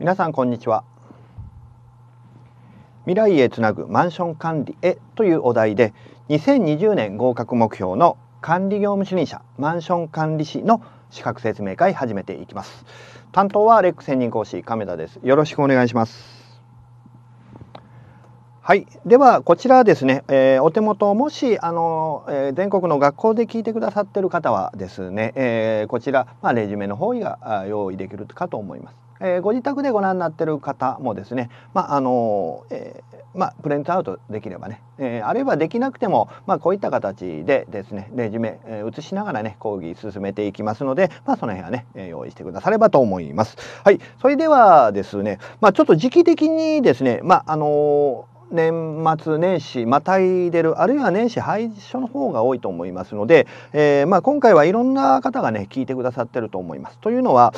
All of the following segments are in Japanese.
皆さんこんにちは未来へつなぐマンション管理へというお題で2020年合格目標の管理業務主任者マンション管理士の資格説明会始めていきます担当はレック専任講師亀田ですよろしくお願いしますはい、ではこちらですね、えー、お手元もしあの、えー、全国の学校で聞いてくださっている方はですね、えー、こちら、まあ、レジュメの方が用意できるかと思います。えー、ご自宅でご覧になってる方もですね、まああのえー、まあ、プリントアウトできればね、えー、あるいはできなくても、まあ、こういった形でですねレジュメ、え写しながらね講義進めていきますので、まあ、その辺はね、え用意してくださればと思います。はい、それではですね、まあ、ちょっと時期的にですね、まああの年末年始またいでるあるいは年始廃所の方が多いと思いますので、えー、まあ、今回はいろんな方がね聞いてくださってると思います。というのは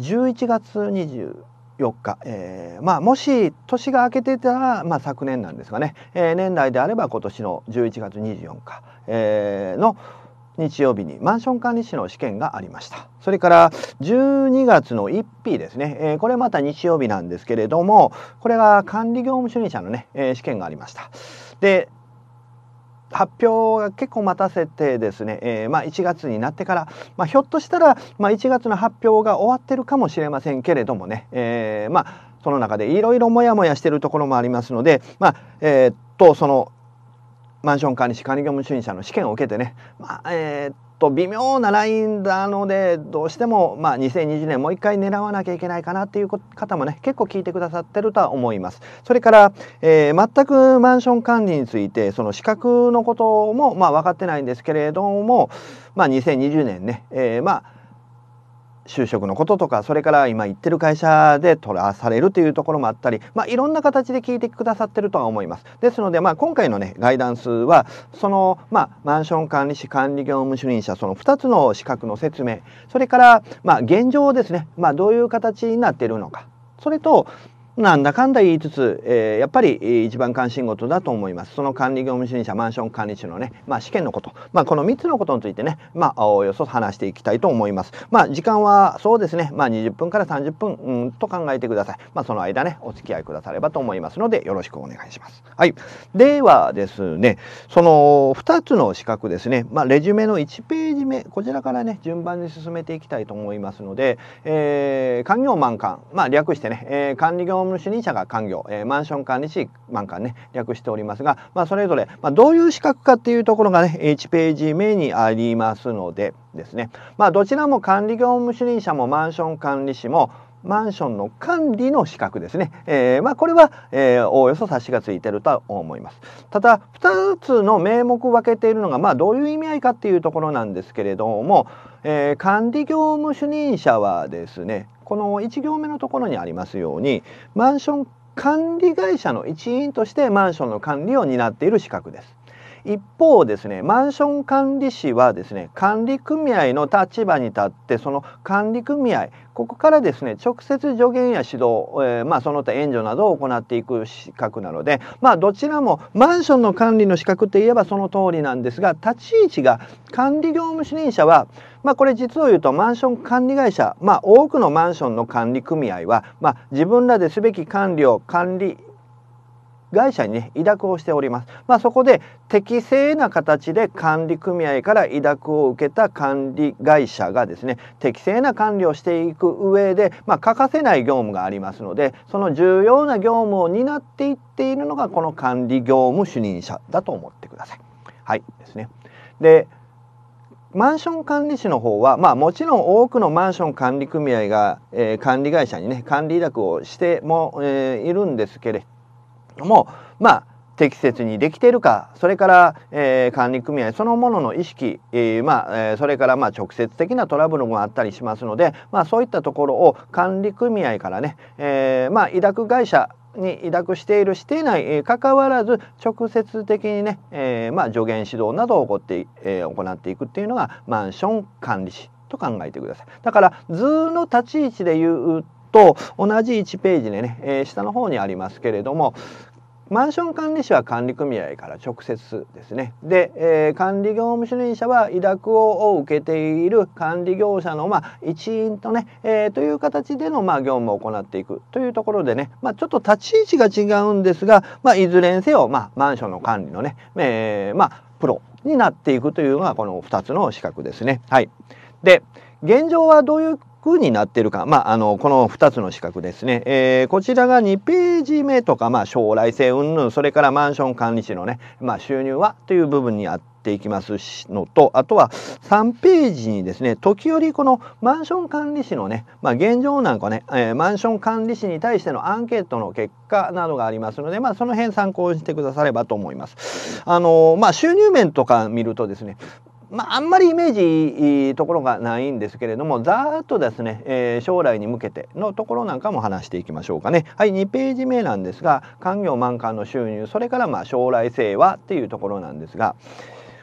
11月24日、えー、まあもし年が明けてたら、まあ、昨年なんですがね、えー、年内であれば今年の11月24日、えー、の日曜日にマンション管理士の試験がありましたそれから12月の1日ですね、えー、これまた日曜日なんですけれどもこれが管理業務主任者のね、えー、試験がありましたで発表が結構待たせてですね、えー、まあ、1月になってから、まあ、ひょっとしたら、まあ、1月の発表が終わってるかもしれませんけれどもね、えー、まあ、その中でいろいろモヤモヤしてるところもありますので、まあ、えー、っとそのマンション管理士管理業務主任者の試験を受けてね、まあえー、と微妙なラインなのでどうしても、まあ、2020年もう一回狙わなきゃいけないかなっていう方もね結構聞いてくださってるとは思います。それから、えー、全くマンション管理についてその資格のことも、まあ、分かってないんですけれども、まあ、2020年ね、えー、まあ就職のこととかそれから今行ってる会社で取らされるというところもあったり、まあ、いろんな形で聞いてくださってるとは思います。ですので、まあ、今回の、ね、ガイダンスはその、まあ、マンション管理士管理業務主任者その2つの資格の説明それから、まあ、現状ですね、まあ、どういう形になっているのかそれとなんだかんだ言いつつ、えー、やっぱり一番関心事だと思います。その管理業務主任者、マンション管理士のね、まあ、試験のこと、まあ、この3つのことについてね、まあ、およそ話していきたいと思います。まあ、時間はそうですね、まあ、20分から30分、うん、と考えてください。まあ、その間ね、お付き合いくださればと思いますので、よろしくお願いします。はい。ではですね、その2つの資格ですね、まあ、レジュメの1ページ目、こちらからね、順番に進めていきたいと思いますので、えー、官業満館、まあ、略してね、えー、管理業務ム主任者が官業、えー、マンション管理士満館ね略しておりますが、まあ、それぞれ、まあ、どういう資格かっていうところがね1ページ目にありますのでですね、まあ、どちらも管理業務主任者もマンション管理士もマンションの管理の資格ですね。えー、まあこれは、えー、おおよそ差しがついてるとは思います。ただ2つの名目を分けているのがまあどういう意味合いかっていうところなんですけれども、えー、管理業務主任者はですねこの1行目のところにありますようにマンション管理会社の一員としてマンションの管理を担っている資格です。一方ですねマンション管理士はですね管理組合の立場に立ってその管理組合ここからですね直接助言や指導、えー、まあ、その他援助などを行っていく資格なので、まあ、どちらもマンションの管理の資格といえばその通りなんですが立ち位置が管理業務主任者はまあ、これ実を言うとマンション管理会社、まあ、多くのマンションの管理組合は、まあ、自分らですべき管理を管理会社に、ね、委託をしております、まあ、そこで適正な形で管理組合から委託を受けた管理会社がですね適正な管理をしていく上で、まあ、欠かせない業務がありますのでその重要な業務を担っていっているのがこの管理業務主任者だと思ってください。はいですねでマンション管理士の方は、まあ、もちろん多くのマンション管理組合が、えー、管理会社にね管理委託をしても、えー、いるんですけれどもまあ適切にできているかそれから、えー、管理組合そのものの意識、えー、まあ、えー、それからまあ直接的なトラブルもあったりしますので、まあ、そういったところを管理組合からね、えまあ、委託会社に抱くしているしていない、えー、関わらず直接的にね、えー、まあ、助言指導などを行って,、えー、行っていくっていうのがマンション管理士と考えてください。だから図の立ち位置で言うと同じ1ページでね、えー、下の方にありますけれどもマンション管理士は管理組合から直接ですねで、えー、管理業務主任者は委託を受けている管理業者の、まあ、一員とね、えー、という形での、まあ、業務を行っていくというところでね、まあ、ちょっと立ち位置が違うんですが、まあ、いずれにせよ、まあ、マンションの管理のね、えー、まあ、プロになっていくというのがこの2つの資格ですね。はい、で現状はどういうになってるか、まあ、あのこの2つの資格ですね、えー、こちらが2ページ目とか、まあ、将来性云々それからマンション管理士のね、まあ、収入はという部分にあって。いきますのとあとは3ページにですね時折このマンション管理士のね、まあ、現状なんかね、えー、マンション管理士に対してのアンケートの結果などがありますので、まあ、その辺参考にしてくださればと思います。あのー、まあ、収入面とか見るとですねまあ、あんまりイメージところがないんですけれどもざーっとですね、えー、将来に向けてのところなんかも話していきましょうかね。はい2ページ目なんですが「官業満館の収入」それからまあ将来性はっていうところなんですが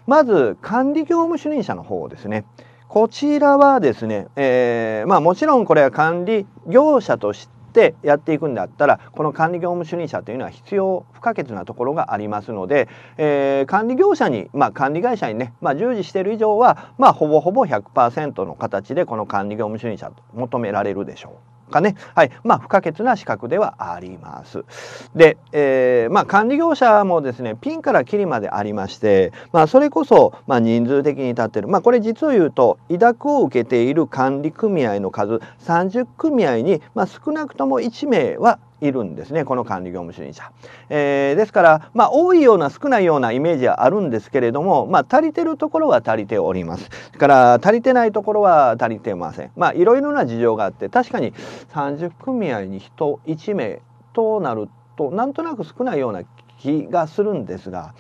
まず管理業務主任者の方ですね。こちらはですね、えー、まあもちろんこれは管理業者としててやっていくんだったらこの管理業務主任者というのは必要不可欠なところがありますので、えー、管理業者に、まあ、管理会社にね、まあ、従事している以上は、まあ、ほぼほぼ100%の形でこの管理業務主任者と求められるでしょう。かね。はい。まあ、不可欠な資格ではあります。で、えー、まあ、管理業者もですね、ピンからキリまでありまして、まあ、それこそ、まあ、人数的に立ってる。まあ、これ実を言うと、委託を受けている管理組合の数30組合に、まあ、少なくとも1名はいるんですねこの管理業務主任者、えー、ですから、まあ、多いような少ないようなイメージはあるんですけれども、まあ、足りてるところは足りておりますから足りてないところは足りてませんまあいろいろな事情があって確かに30組合に人1名となるとなんとなく少ないような気がするんですが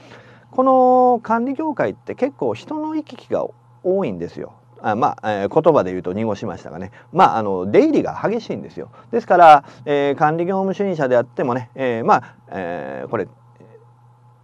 この管理業界って結構人の行き来が多いんですよあまあ、えー、言葉で言うと濁しましたがね、まあ、あの出入りが激しいんですよ。ですから、えー、管理業務主任者であってもね、えー、まあ、えー、これ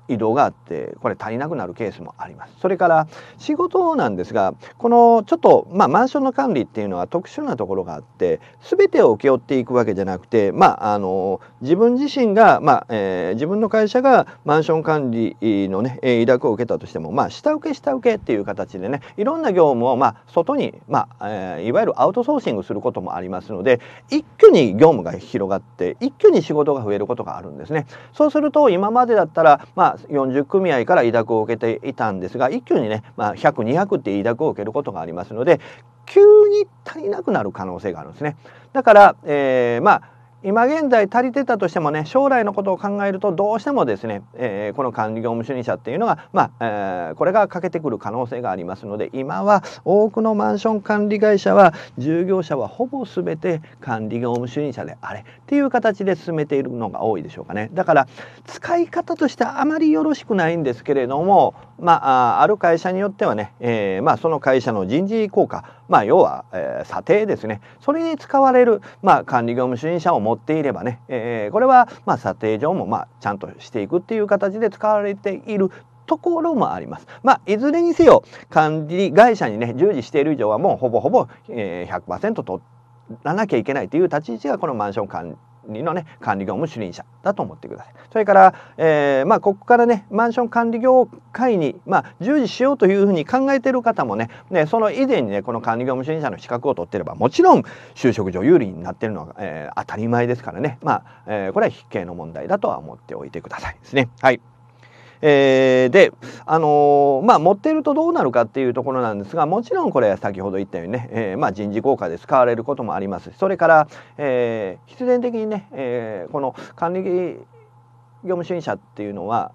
移動があってこれ足りなくなるケースもありますそれから仕事なんですがこのちょっとまあマンションの管理っていうのは特殊なところがあって全てを請け負っていくわけじゃなくてまああの自分自身がまあ、えー、自分の会社がマンション管理のね委託を受けたとしてもまあ下請け下請けっていう形でねいろんな業務をまあ外にまあ、えー、いわゆるアウトソーシングすることもありますので一挙に業務が広がって一挙に仕事が増えることがあるんですねそうすると今までだったらまあ40組合から委託を受けていたんですが一挙にね、まあ、100200って委託を受けることがありますので急に足りなくなる可能性があるんですね。だから、えー、まあ今現在足りてたとしてもね将来のことを考えるとどうしてもですね、えー、この管理業務主任者っていうのが、まあえー、これが欠けてくる可能性がありますので今は多くのマンション管理会社は従業者はほぼ全て管理業務主任者であれっていう形で進めているのが多いでしょうかねだから使い方としてあまりよろしくないんですけれども、まあ、ある会社によってはね、えーまあ、その会社の人事効果まあ、要は、えー、査定ですねそれに使われる、まあ、管理業務主任者を持っていればね、えー、これは、まあ、査定上も、まあ、ちゃんとしていくっていう形で使われているところもあります。まあ、いずれにせよ管理会社にね従事している以上はもうほぼほぼ、えー、100%取らなきゃいけないという立ち位置がこのマンション管理理のね管理業務主任者だと思ってくださいそれから、えー、まあ、ここからねマンション管理業界に、まあ、従事しようというふうに考えている方もねねその以前にねこの管理業務主任者の資格を取ってればもちろん就職上有利になってるのは、えー、当たり前ですからねまあ、えー、これは必形の問題だとは思っておいてくださいですねはい。えー、で、あのー、まあ、持っているとどうなるかっていうところなんですがもちろんこれ先ほど言ったようにね、えー、まあ、人事効果で使われることもありますそれから、えー、必然的にね、えー、この管理業務主任者っていうのは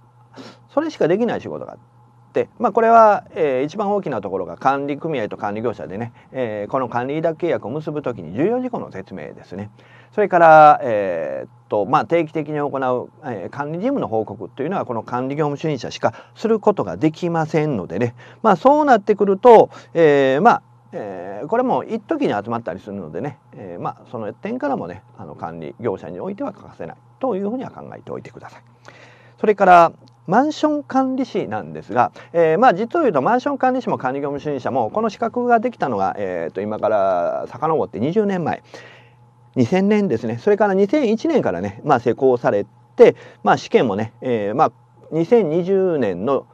それしかできない仕事があって、まあ、これは、えー、一番大きなところが管理組合と管理業者でね、えー、この管理委託契約を結ぶ時に重要事項の説明ですね。それから、えーとまあ、定期的に行う、えー、管理事務の報告というのはこの管理業務主任者しかすることができませんのでね、まあ、そうなってくると、えー、まあえー、これも一時に集まったりするのでね、えー、まあその点からもねあの管理業者においては欠かせないというふうには考えておいてください。それからマンション管理士なんですが、えー、まあ実を言うとマンション管理士も管理業務主任者もこの資格ができたのが、えー、と今から遡って20年前、2000年ですねそれから2001年からね、まあ、施行されて、まあ、試験もね、えーまあ、2020年の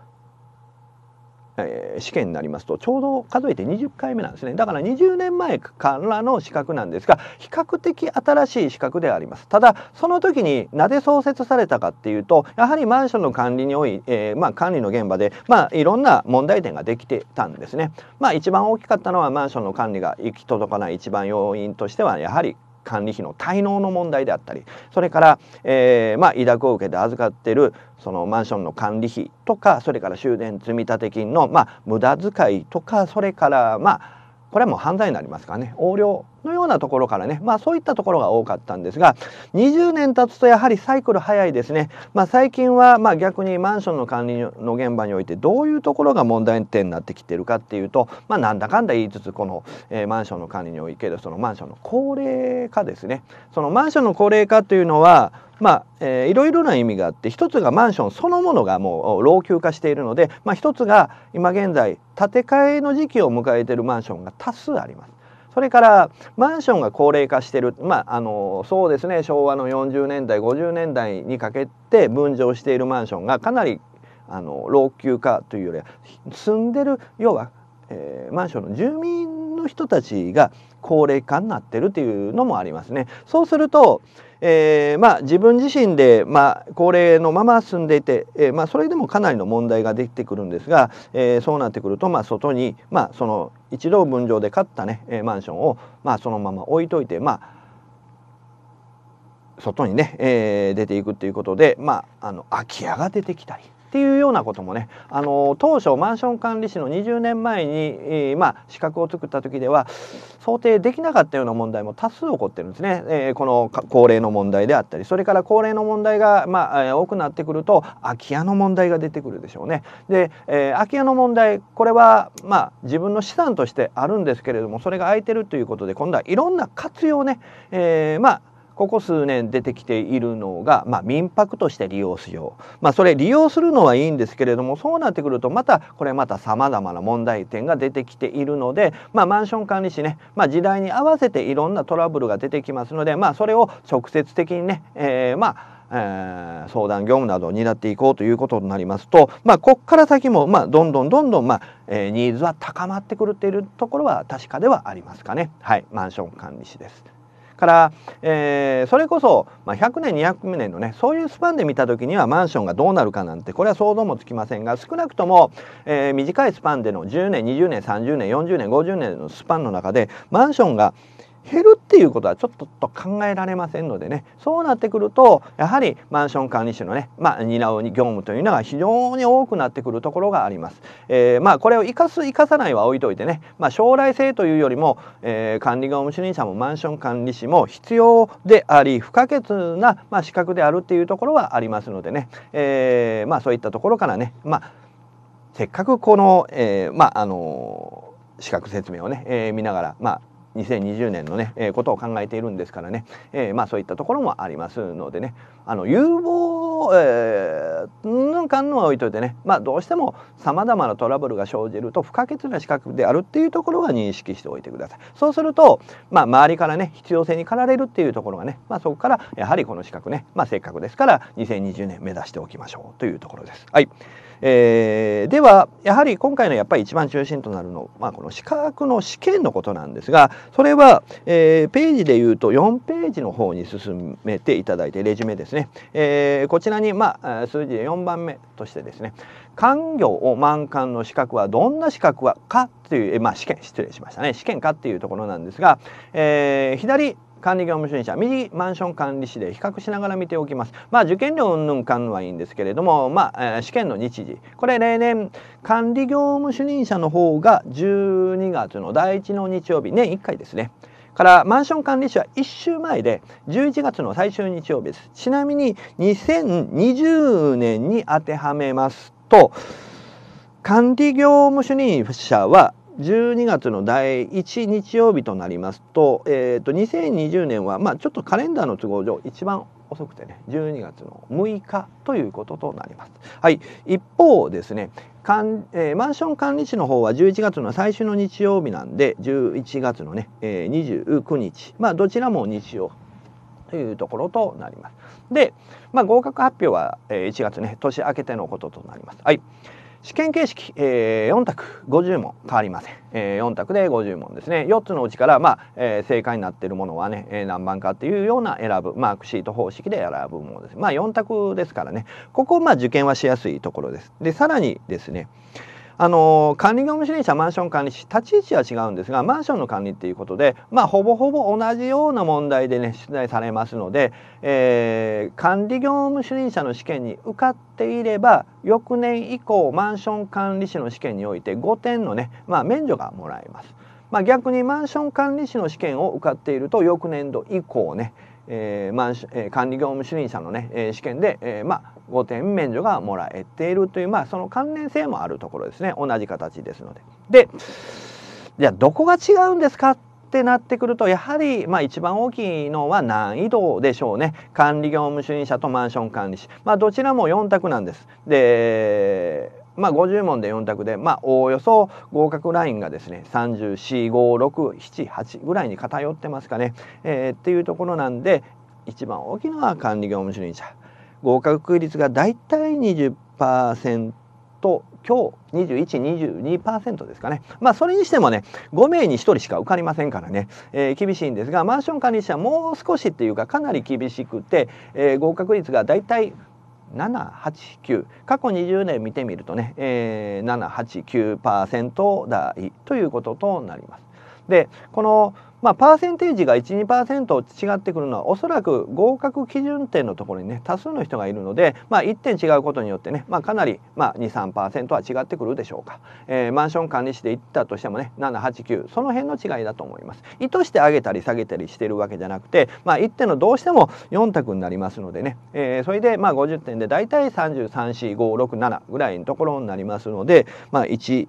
えー、試験になりますとちょうど数えて20回目なんですねだから20年前からの資格なんですが比較的新しい資格でありますただその時になぜ創設されたかっていうとやはりマンションの管理に多い、えー、まあ、管理の現場で、まあ、いろんな問題点ができてたんですね、まあ、一番大きかったのはマンションの管理が行き届かない一番要因としてはやはり管理費の滞納の問題であったりそれから、えーまあ、委託を受けて預かってるそのマンションの管理費とかそれから終電積立金の、まあ、無駄遣いとかそれからまあこれはもう犯罪になりますからね横領のようなところからね、まあ、そういったところが多かったんですが20年経つとやはりサイクル早いですね、まあ、最近はま逆にマンションの管理の現場においてどういうところが問題点になってきてるかっていうと、まあ、なんだかんだ言いつつこの、えー、マンションの管理においてそのマンションの高齢化ですねそのマンションの高齢化というのはまあえー、いろいろな意味があって一つがマンションそのものがもう老朽化しているので、まあ、一つが今現在建て替えの時期を迎えているマンションが多数あります。それからマンションが高齢化してるまああのそうですね昭和の40年代50年代にかけて分譲しているマンションがかなりあの老朽化というよりは住んでる要は、えー、マンションの住民の人たちが高齢化になってるっていうのもありますね。そうすると、えー、まあ、自分自身で、まあ、高齢のまま住んでいて、えー、まあ、それでもかなりの問題ができてくるんですが、えー、そうなってくると、まあ、外に、まあ、その一度分譲で買ったね、えマンションを、まあ、そのまま置いといて、まあ、外にね、え出ていくっていうことで、まあ、あの空き家が出てきたり。っていうようなこともねあの当初マンション管理士の20年前に、えー、まあ、資格を作った時では想定できなかったような問題も多数起こってるんですね、えー、この高齢の問題であったりそれから高齢の問題が、まあ、多くなってくると空き家の問題が出てくるでしょうね。で、えー、空き家の問題これは、まあ、自分の資産としてあるんですけれどもそれが空いてるということで今度はいろんな活用ね、えー、まあここ数年出てきているのが、まあ、民泊として利用しよう、まあ、それ利用するのはいいんですけれどもそうなってくるとまたこれまたさまざまな問題点が出てきているので、まあ、マンション管理士ね、まあ、時代に合わせていろんなトラブルが出てきますので、まあ、それを直接的にね、えー、まあえー、相談業務などを担っていこうということになりますと、まあ、ここから先も、まあ、どんどんどんどん、まあえー、ニーズは高まってくるというところは確かではありますかね。はい、マンション管理士ですから、えー、それこそ、まあ、100年200年のねそういうスパンで見た時にはマンションがどうなるかなんてこれは想像もつきませんが少なくとも、えー、短いスパンでの10年20年30年40年50年のスパンの中でマンションが減るっていうことはちょっと考えられませんのでねそうなってくるとやはりマンション管理士のね、まあ、担う業務というのが非常に多くなってくるところがあります。えー、まあ、これを生かす生かさないは置いといてね、まあ、将来性というよりも、えー、管理業務主任者もマンション管理士も必要であり不可欠な、まあ、資格であるっていうところはありますのでね、えー、まあ、そういったところからね、まあ、せっかくこの、えまああの資格説明をね、え見ながら、まあ2020年のね、えー、ことを考えているんですからね、えー、まあそういったところもありますのでねあの有望、えー、なんのは置いといてね、まあ、どうしてもさまざまなトラブルが生じると不可欠な資格であるっていうところは認識しておいてください。そうすると、まあ、周りからね必要性に駆られるっていうところがね、まあ、そこからやはりこの資格ね、まあ、せっかくですから2020年目指しておきましょうというところです。はいえー、ではやはり今回のやっぱり一番中心となるのは、まあ、この資格の試験のことなんですがそれは、えー、ページでいうと4ページの方に進めていただいてレジュメですね、えー、こちらに、まあ、数字で4番目としてですね官業を満館の資格はどんな資格はかという、まあ、試験失礼しましたね試験かっていうところなんですが、えー、左管理業務主任者右マンション管理士で比較しながら見ておきますまあ受験料云々かんはいいんですけれどもまあ、えー、試験の日時これ例年管理業務主任者の方が12月の第1の日曜日年1回ですねからマンション管理士は1週前で11月の最終日曜日ですちなみに2020年に当てはめますと管理業務主任者は12月の第1日曜日となりますと,、えー、と2020年は、まあ、ちょっとカレンダーの都合上一番遅くてね12月の6日ということとなります。はい、一方ですねかん、えー、マンション管理士の方は11月の最終の日曜日なんで11月のね、えー、29日まあどちらも日曜というところとなります。で、まあ、合格発表は1月ね年明けてのこととなります。はい試験形式、えー、4択50問変わりません、えー、4択で50問ですね4つのうちから、まあえー、正解になっているものはね、えー、何番かっていうような選ぶマークシート方式で選ぶものですまあ4択ですからねここまあ受験はしやすいところですでさらにですねあの管理業務主任者マンション管理士立ち位置は違うんですがマンションの管理っていうことで、まあ、ほぼほぼ同じような問題でね出題されますので、えー、管理業務主任者の試験に受かっていれば翌年以降マンション管理士の試験において5点のね、まあ、免除がもらえます。まあ、逆にマンション管理士の試験を受かっていると翌年度以降ね、えーマンシえー、管理業務主任者のね、えー、試験で、えー、まあ5点免除がもらえているという、まあ、その関連性もあるところですね同じ形ですので。でじゃあどこが違うんですかってなってくるとやはりまあ一番大きいのは難易度でしょうね管理業務主任者とマンション管理士、まあ、どちらも4択なんです。でまあ、50問で4択で、まあ、おおよそ合格ラインがですね34567ぐらいに偏ってますかね、えー、っていうところなんで一番大きいのは管理業務主任者合格率がだいたい20%日2122%ですかねまあそれにしてもね5名に1人しか受かりませんからね、えー、厳しいんですがマンション管理者もう少しっていうかかなり厳しくて、えー、合格率がだいたい789過去20年見てみるとね、えー、789%台ということとなります。でこのまあ、パーセンテージが12%違ってくるのはおそらく合格基準点のところにね多数の人がいるので、まあ、1点違うことによってね、まあ、かなり、まあ2、3は違ってくるでしょうか、えー、マンション管理士で行ったとしてもね789その辺の違いだと思います意図して上げたり下げたりしてるわけじゃなくて、まあ、1点のどうしても4択になりますのでね、えー、それでまあ50点で大体33456 7ぐらいのところになりますので、まあ、1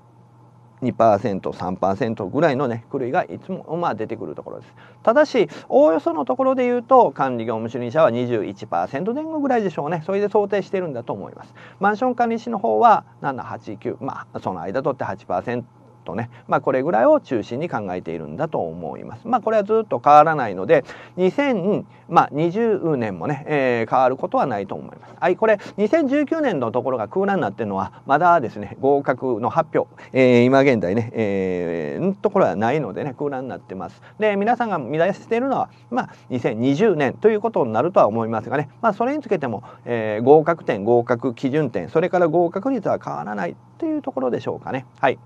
2%3% ぐらいのね狂いがいつもまあ出てくるところですただしおおよそのところで言うと管理業務主任者は21%前後ぐらいでしょうねそれで想定してるんだと思いますマンション管理士の方は789まあその間取って8%とね、まあ、これぐらいを中心に考えているんだと思います。まあ、これはずっと変わらないので2020年もね、えー、変わることはないと思います。はい、これ2019年のところが空欄になってるのはまだですね合格の発表、えー、今現在ね、えー、ところはないのでね空欄になってます。で皆さんが見出しているのは、まあ、2020年ということになるとは思いますがね、まあ、それにつけても、えー、合格点合格基準点それから合格率は変わらないというところでしょうかね。はい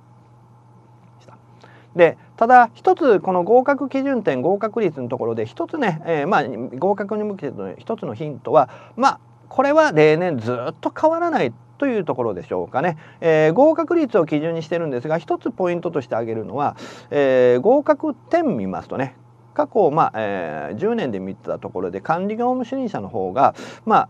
でただ一つこの合格基準点合格率のところで一つね、えー、まあ合格に向けての一つのヒントはまあこれは例年ずっと変わらないというところでしょうかね、えー、合格率を基準にしてるんですが一つポイントとして挙げるのは、えー、合格点見ますとね過去、まあえー、10年で見たところで管理業務主任者の方が、まあ、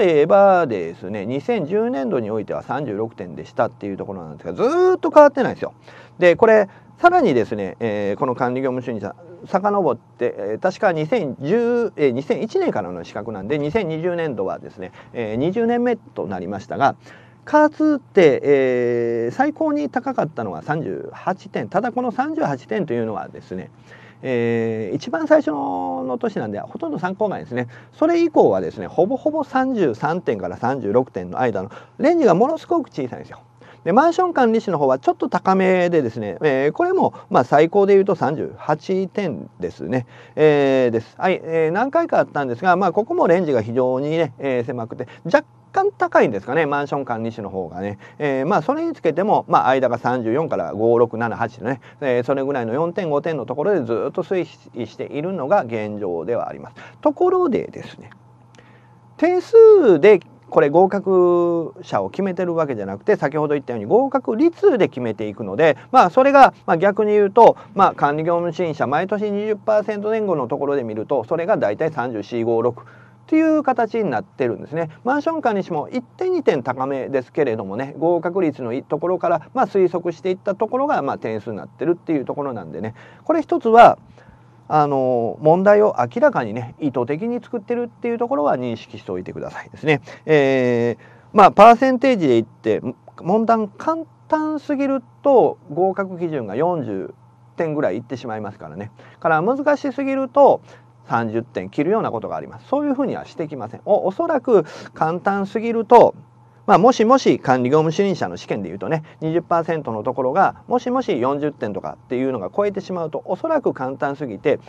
例えばですね2010年度においては36点でしたっていうところなんですがずっと変わってないんですよ。でこれさらにですね、えー、この管理業務主任さん遡って、えー、確か2010、えー、2001年からの資格なんで2020年度はですね、えー、20年目となりましたがかつて、えー、最高に高かったのは38点ただこの38点というのはですね、えー、一番最初の年なんでほとんど参考外ですねそれ以降はですねほぼほぼ33点から36点の間のレンジがものすごく小さいんですよ。でマンション管理士の方はちょっと高めでですね、えー、これもまあ最高でいうと38点ですね、えー、ですはい、えー、何回かあったんですが、まあ、ここもレンジが非常にね、えー、狭くて若干高いんですかねマンション管理士の方がね、えー、まあそれにつけても、まあ、間が34から5678のね、えー、それぐらいの4.5点のところでずっと推移しているのが現状ではありますところでですね点数でこれ合格者を決めてるわけじゃなくて先ほど言ったように合格率で決めていくのでまあそれが、まあ、逆に言うと、まあ、管理業務支援者毎年20%前後のところで見るとそれが大体34556。という形になってるんですねマンション管理士も1点2点高めですけれどもね合格率のいところから、まあ、推測していったところが、まあ、点数になってるっていうところなんでねこれ一つはあの問題を明らかにね意図的に作ってるっていうところは認識しておいてくださいですね。えー、まあパーセンテージで言って問題簡単すぎると合格基準が40点ぐらいいってしまいますからね。から難しすぎると30点切るようなことがあります。そういうふうにはしてきません。おおそらく簡単すぎるとまあ、もしもし管理業務主任者の試験でいうとね20%のところがもしもし40点とかっていうのが超えてしまうとおそらく簡単すぎて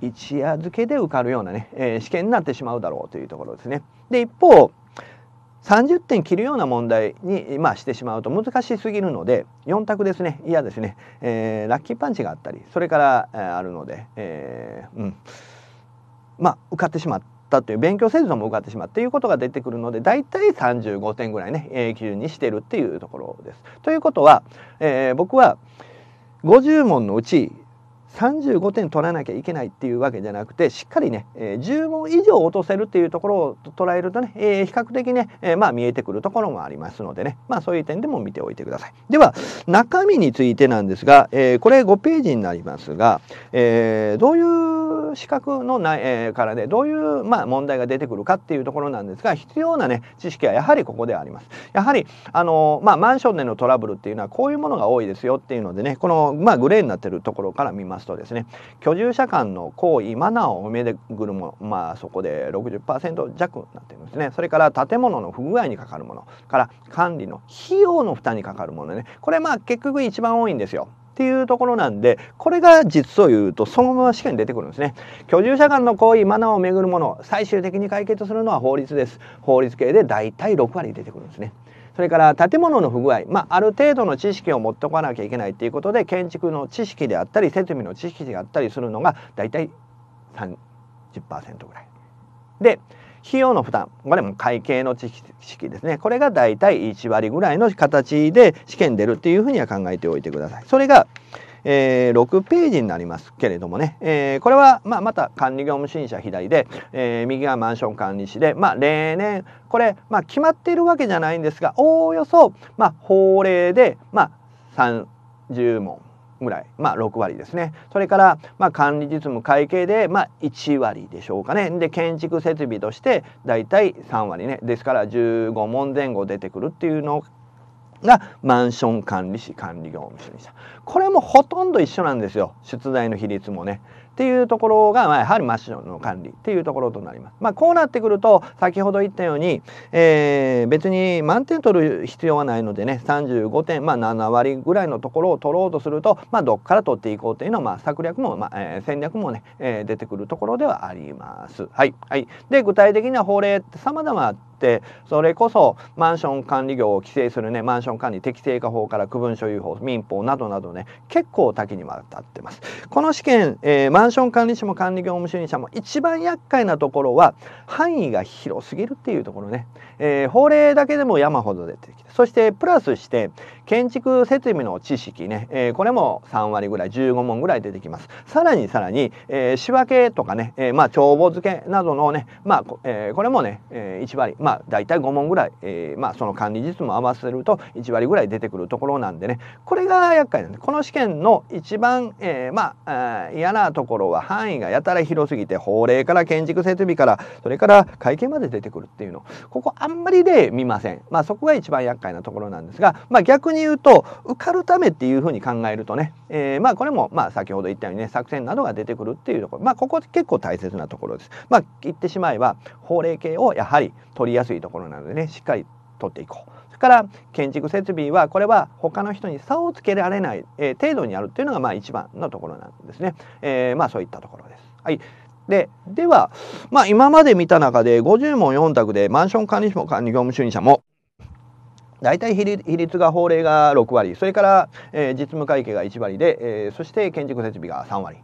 一夜漬けで受かるようなね、えー、試験になってしまうだろうというところですね。で一方30点切るような問題に、まあ、してしまうと難しすぎるので4択ですね嫌ですね、えー、ラッキーパンチがあったりそれから、えー、あるので、えーうん、まあ受かってしまっったという勉強せずとも受かってしまうていうことが出てくるので大体35点ぐらいね、え基準にしてるっていうところです。ということは、えー、僕は50問のうち35点取らなきゃいけないっていうわけじゃなくてしっかりね、えー、10問以上落とせるっていうところを捉えるとね、えー、比較的ね、えー、まあ見えてくるところもありますのでねまあそういう点でも見ておいてくださいでは中身についてなんですが、えー、これ5ページになりますが、えー、どういう資格のない、えー、からでどういう、まあ、問題が出てくるかっていうところなんですが必要な、ね、知識はやはりここではあります。やはりあの、まあ、マンションでのトラブルっていうのはこういうものが多いですよっていうのでねこの、まあ、グレーになってるところから見ますとですね居住者間の行為マナーをめぐるもの、まあそこで60%弱になってるんですねそれから建物の不具合にかかるものから管理の費用の負担にかかるものねこれまあ結局一番多いんですよ。っていうところなんでこれが実を言うとそのまま試験に出てくるんですね居住者間の行為マナーをめぐるもの最終的に解決するのは法律です法律系でだいたい6割出てくるんですねそれから建物の不具合、まあ、ある程度の知識を持っておかなきゃいけないっていうことで建築の知識であったり設備の知識であったりするのがだいたい30%ぐらいで費用の負担これも会計の知識ですねこれが大体1割ぐらいの形で試験出るっていうふうには考えておいてください。それがえー、6ページになりますけれどもね、えー、これは、まあ、また管理業務審査左で、えー、右がマンション管理士で、まあ、例年これ、まあ、決まっているわけじゃないんですがおおよそ、まあ、法令で、まあ、30問ぐらい、まあ、6割ですねそれから、まあ、管理実務会計で、まあ、1割でしょうかねで建築設備としてだいたい3割ねですから15問前後出てくるっていうのがマンション管理士管理業務主したこれもほとんど一緒なんですよ出題の比率もねっていうところが、まあ、やはりマシンの管理っていうところとなります。まあ、こうなってくると先ほど言ったように、えー、別に満点取る必要はないのでね35点、まあ、7割ぐらいのところを取ろうとすると、まあ、どっから取っていこうというのは、まあ、策略も、まあえー、戦略もね、えー、出てくるところではあります。はいはい、で具体的な法令って様々ってそれこそマンション管理業を規制するねマンション管理適正化法から区分所有法民法などなどね結構多岐にわたってます。この試験、えー、マンション管理士も管理業務主任者も一番厄介なところは範囲が広すぎるっていうところね、えー、法令だけでも山ほど出てきてそしてプラスして建築設備の知識ね、えー、これも3割ぐらい15問ぐらい出てきますさらにさらに、えー、仕分けとかね、えー、まあ帳簿付けなどのね、まあえー、これもね、えー、1割まあ大体5問ぐらい、えー、まあその管理実務合わせると1割ぐらい出てくるところなんでねこれが厄介なんでこの試験の一番、えー、まあ嫌なところは範囲がやたら広すぎて法令から建築設備からそれから会計まで出てくるっていうのここあんまりで見ませんまあそこが一番厄介なところなんですがまあ逆にに言うと受かるためっていうふうに考えるとね、えー、まあこれもまあ先ほど言ったようにね作戦などが出てくるっていうところまあここ結構大切なところです。まあ言ってしまえば法令系をやはり取りやすいところなのでねしっかり取っていこう。それから建築設備はこれは他の人に差をつけられない、え程度にあるっていうのがまあ一番のところなんですね。えー、まあそういったところです。はい。ででは、まあ、今まで見た中で50問4択でマンション管理士も管理業務主任者も大体比率が法令が6割それから、えー、実務会計が1割で、えー、そして建築設備が3割。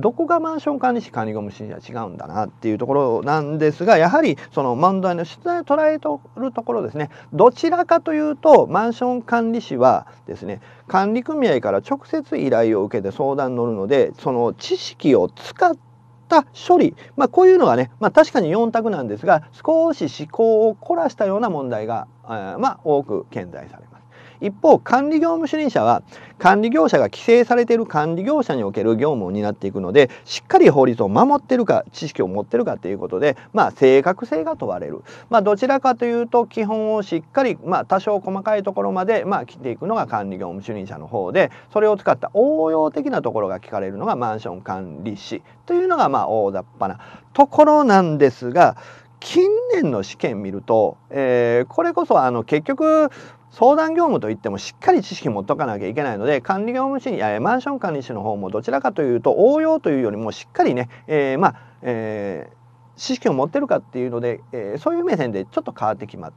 どこがマンション管理士管理ごむ士には違うんだなっていうところなんですがやはりその問題の出題を捉えとるところですねどちらかというとマンション管理士はですね管理組合から直接依頼を受けて相談に乗るのでその知識を使ってった処理、まあ、こういうのがね、まあ、確かに4択なんですが少し思考を凝らしたような問題が、えー、まあ、多く顕在されます。一方管理業務主任者は管理業者が規制されている管理業者における業務を担っていくのでしっかり法律を守ってるか知識を持ってるかということで、まあ、正確性が問われる、まあ、どちらかというと基本をしっかり、まあ、多少細かいところまで、まあ、切っていくのが管理業務主任者の方でそれを使った応用的なところが聞かれるのがマンション管理士というのがまあ大雑把なところなんですが近年の試験見ると、えー、これこそあの結局相談業務といってもしっかり知識持っとかなきゃいけないので管理業務士やマンション管理士の方もどちらかというと応用というよりもしっかりね、えー、まあ、えー、知識を持ってるかっていうので、えー、そういう目線でちょっと変わってきま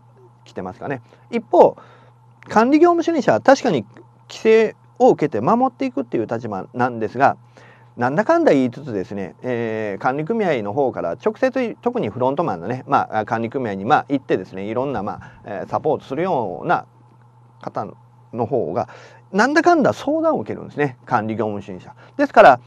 きてますかね。一方管理業務主任者は確かに規制を受けて守っていくっていう立場なんですがなんだかんだ言いつつですね、えー、管理組合の方から直接特にフロントマンのね、まあ、管理組合にまあ行ってですねいろんなまあサポートするような方の方がなんだかんだ相談を受けるんですね管理業務主任者。ですから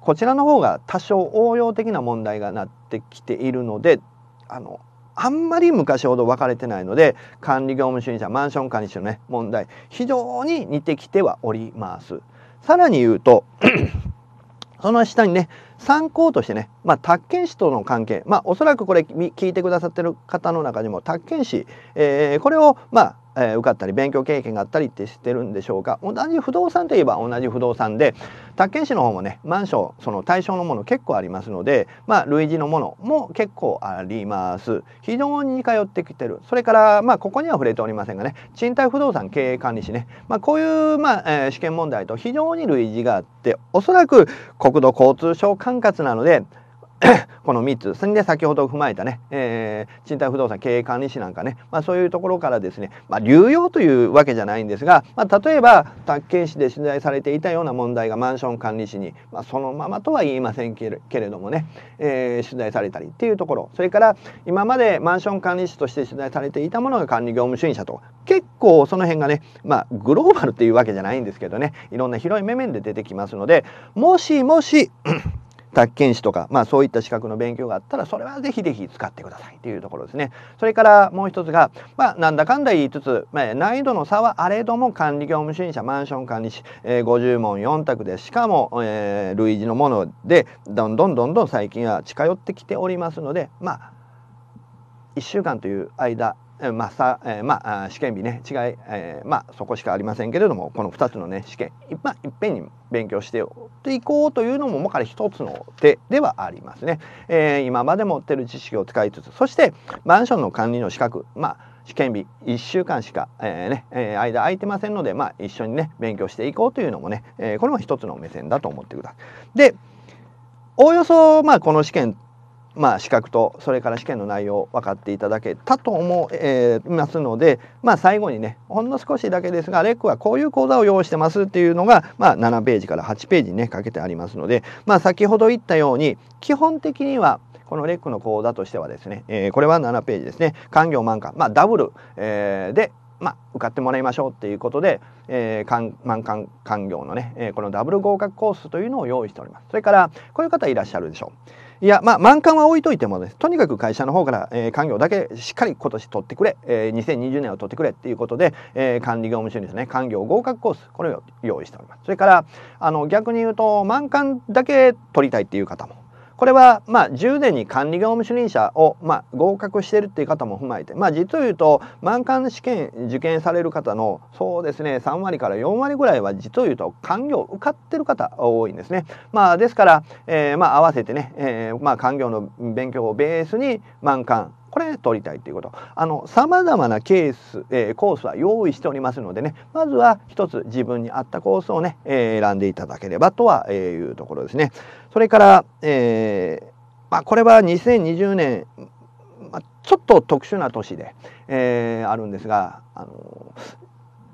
こちらの方が多少応用的な問題がなってきているのであのあんまり昔ほど分かれてないので管理業務主任者マンション管理士のね問題非常に似てきてはおります。さらに言うとその下にね参考としてね、まあ、宅建士との関係まあおそらくこれ聞いてくださってる方の中にも宅建士、えー、これをまあえー、受かったり勉強経験があったりって知ってるんでしょうか同じ不動産といえば同じ不動産で宅建市の方もねマンションその対象のもの結構ありますのでまあ類似のものも結構あります非常に似通ってきてるそれからまあここには触れておりませんがね賃貸不動産経営管理士ね、まあ、こういうまあ、えー、試験問題と非常に類似があっておそらく国土交通省管轄なので この3つそれで先ほど踏まえたね、えー、賃貸不動産経営管理士なんかね、まあ、そういうところからですね、まあ、流用というわけじゃないんですが、まあ、例えば宅建士で取材されていたような問題がマンション管理士に、まあ、そのままとは言いませんけれどもね、えー、取材されたりっていうところそれから今までマンション管理士として取材されていたものが管理業務主任者と結構その辺がね、まあ、グローバルっていうわけじゃないんですけどねいろんな広い目面で出てきますのでもしもし宅建士とか、まあ、そういった資格の勉強があったらそれはぜひぜひ使ってくださいというところですね。それからもう一つが、まあ、なんだかんだ言いつつ、まあ、難易度の差はあれども管理業務主任者マンション管理士、えー、50問4択でしかも、えー、類似のものでどんどんどんどん最近は近寄ってきておりますのでまあ1週間という間まあさえー、まあ、試験日ね違い、えー、まあ、そこしかありませんけれどもこの2つのね試験い,、まあ、いっぺんに勉強していこうというのももから一つの手ではありますね、えー、今まで持ってる知識を使いつつそしてマンションの管理の資格まあ試験日1週間しか、えーねえー、間空いてませんので、まあ、一緒にね勉強していこうというのもね、えー、これも一つの目線だと思ってください。でおおよそ、まあ、この試験まあ、資格とそれから試験の内容分かっていただけたと思いますので、まあ、最後にねほんの少しだけですがレックはこういう講座を用意してますっていうのが、まあ、7ページから8ページにねかけてありますので、まあ、先ほど言ったように基本的にはこのレックの講座としてはですね、えー、これは7ページですね官業満館」まあ、ダブル、えー、でまあ、受かってもらいましょうっていうことで、えー、満館官業のね、えー、このダブル合格コースというのを用意しております。それからこういう方いらっしゃるでしょう。いや、まあ、満貫は置いといてもです。とにかく会社の方から、えー、官業だけしっかり今年取ってくれ、えー、2020年を取ってくれっていうことで、えー、管理業務所にですね、官業合格コース、これを用意しております。それから、あの、逆に言うと、満貫だけ取りたいっていう方もこれは、まあ、10年に管理業務主任者を、まあ、合格してるっていう方も踏まえて、まあ、実を言うと満館試験受験される方のそうですね3割から4割ぐらいは実を言うと官業受かってる方多いんですね。まあ、ですから、えーまあ、合わせてね、えーまあ、官業の勉強をベースに満館これ取りたいということあの様々なケース、えー、コースは用意しておりますのでねまずは一つ自分に合ったコースをね、えー、選んでいただければとはいうところですねそれから、えー、まあ、これは2020年、まあ、ちょっと特殊な年で、えー、あるんですがあの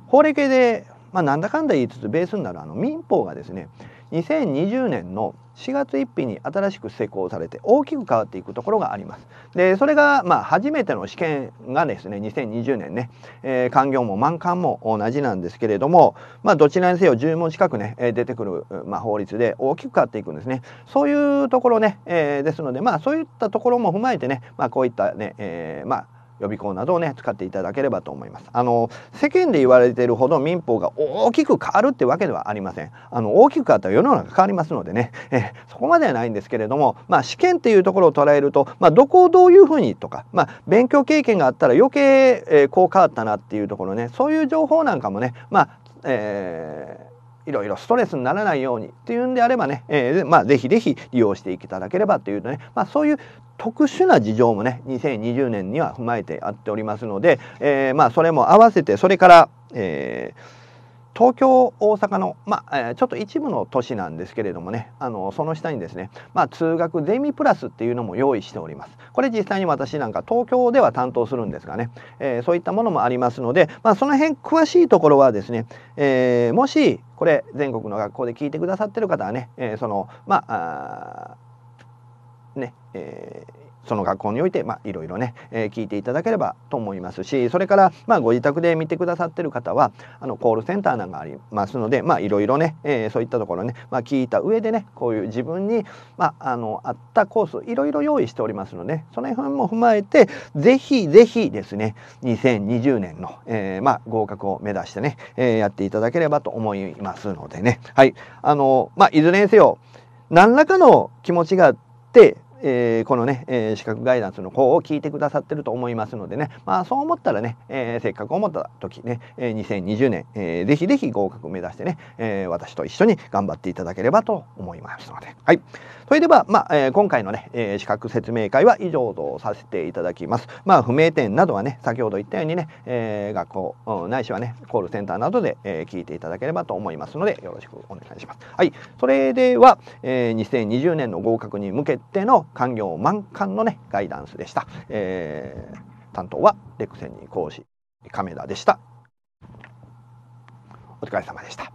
法令系で、まあ、なんだかんだ言いつつベースになるあの民法がですね2020年の4月1日に新しく施行されて大きく変わっていくところがあります。でそれがまあ初めての試験がですね2020年ね、えー、官業も満館も同じなんですけれども、まあ、どちらにせよ10問近くね出てくる、まあ、法律で大きく変わっていくんですね。そういうところね、えー、ですのでまあそういったところも踏まえてね、まあ、こういったね、えー、まあ予備校などをね使っていただければと思いますあの世間で言われているほど民法が大きく変わるってわけではありませんあの大きく変わったら世の中変わりますのでねえそこまではないんですけれどもまあ試験っていうところを捉えるとまあ、どこをどういうふうにとかまあ、勉強経験があったら余計、えー、こう変わったなっていうところねそういう情報なんかもねまあ、えーいろいろストレスにならないようにっていうんであればね、えー、まあぜひぜひ利用していただければというとね、まあ、そういう特殊な事情もね2020年には踏まえてあっておりますので、えー、まあそれも合わせてそれから、えー東京大阪の、まあ、ちょっと一部の都市なんですけれどもねあのその下にですね、まあ、通学ゼミプラスっていうのも用意しておりますこれ実際に私なんか東京では担当するんですがね、えー、そういったものもありますので、まあ、その辺詳しいところはですね、えー、もしこれ全国の学校で聞いてくださってる方はね、えそのまあね、えー、その学校において、まあ、いろいろね、えー、聞いていただければと思いますしそれから、まあ、ご自宅で見てくださってる方はあのコールセンターなんかありますので、まあ、いろいろね、えー、そういったところね、まあ、聞いた上でねこういう自分に、まあ、あのったコースいろいろ用意しておりますのでその辺も踏まえてぜひぜひですね2020年の、えーまあ、合格を目指してね、えー、やっていただければと思いますのでね、はいあのまあ、いずれにせよ何らかの気持ちがあってでえー、このね、えー、資格ガイダンスの方を聞いてくださってると思いますのでね、まあ、そう思ったらね、えー、せっかく思った時ね、えー、2020年、えー、ぜひぜひ合格目指してね、えー、私と一緒に頑張っていただければと思いますので、はい、それでは、まあえー、今回のね、えー、資格説明会は以上とさせていただきます。まあ、不明点などはね先ほど言ったようにね、えー、学校、うん、ないしはねコールセンターなどで、えー、聞いていただければと思いますのでよろしくお願いします。はい、それでは、えー、2020年の合格に向けての官業満館のねガイダンスでした、えー、担当はレクセンー講師亀田でしたお疲れ様でした